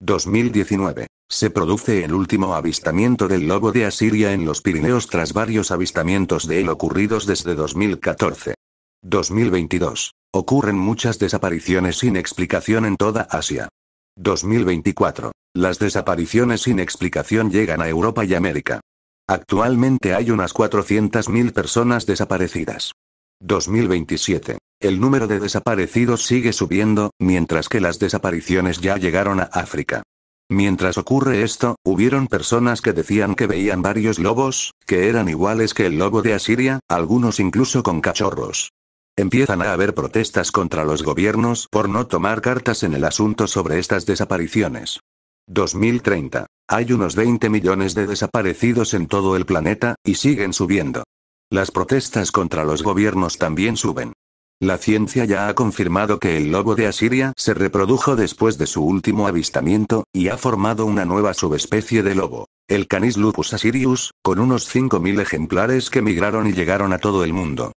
2019. Se produce el último avistamiento del lobo de Asiria en los Pirineos tras varios avistamientos de él ocurridos desde 2014. 2022. Ocurren muchas desapariciones sin explicación en toda Asia. 2024. Las desapariciones sin explicación llegan a Europa y América. Actualmente hay unas 400.000 personas desaparecidas. 2027. El número de desaparecidos sigue subiendo, mientras que las desapariciones ya llegaron a África. Mientras ocurre esto, hubieron personas que decían que veían varios lobos, que eran iguales que el lobo de Asiria, algunos incluso con cachorros. Empiezan a haber protestas contra los gobiernos por no tomar cartas en el asunto sobre estas desapariciones. 2030. Hay unos 20 millones de desaparecidos en todo el planeta, y siguen subiendo. Las protestas contra los gobiernos también suben. La ciencia ya ha confirmado que el lobo de Asiria se reprodujo después de su último avistamiento, y ha formado una nueva subespecie de lobo. El Canis lupus asirius, con unos 5.000 ejemplares que migraron y llegaron a todo el mundo.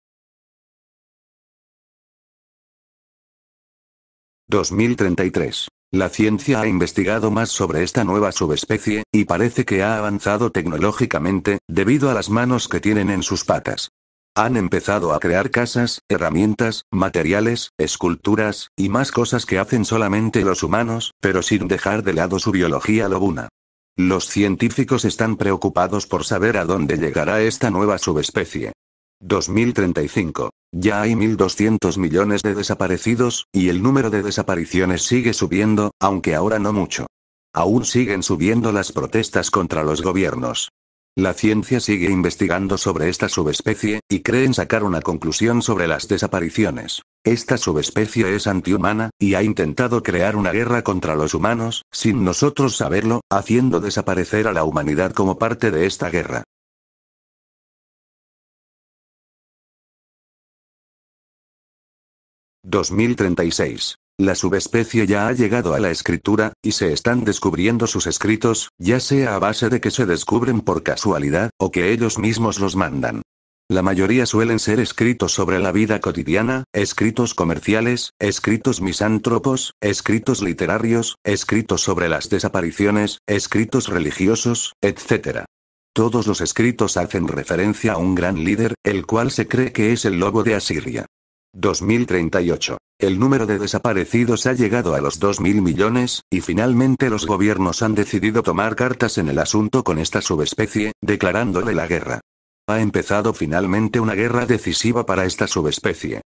2033. La ciencia ha investigado más sobre esta nueva subespecie, y parece que ha avanzado tecnológicamente, debido a las manos que tienen en sus patas. Han empezado a crear casas, herramientas, materiales, esculturas, y más cosas que hacen solamente los humanos, pero sin dejar de lado su biología lobuna. Los científicos están preocupados por saber a dónde llegará esta nueva subespecie. 2035. Ya hay 1.200 millones de desaparecidos, y el número de desapariciones sigue subiendo, aunque ahora no mucho. Aún siguen subiendo las protestas contra los gobiernos. La ciencia sigue investigando sobre esta subespecie, y creen sacar una conclusión sobre las desapariciones. Esta subespecie es antihumana, y ha intentado crear una guerra contra los humanos, sin nosotros saberlo, haciendo desaparecer a la humanidad como parte de esta guerra. «2036. La subespecie ya ha llegado a la escritura, y se están descubriendo sus escritos, ya sea a base de que se descubren por casualidad, o que ellos mismos los mandan. La mayoría suelen ser escritos sobre la vida cotidiana, escritos comerciales, escritos misántropos, escritos literarios, escritos sobre las desapariciones, escritos religiosos, etc. Todos los escritos hacen referencia a un gran líder, el cual se cree que es el lobo de Asiria. 2038. El número de desaparecidos ha llegado a los 2.000 millones, y finalmente los gobiernos han decidido tomar cartas en el asunto con esta subespecie, declarándole la guerra. Ha empezado finalmente una guerra decisiva para esta subespecie.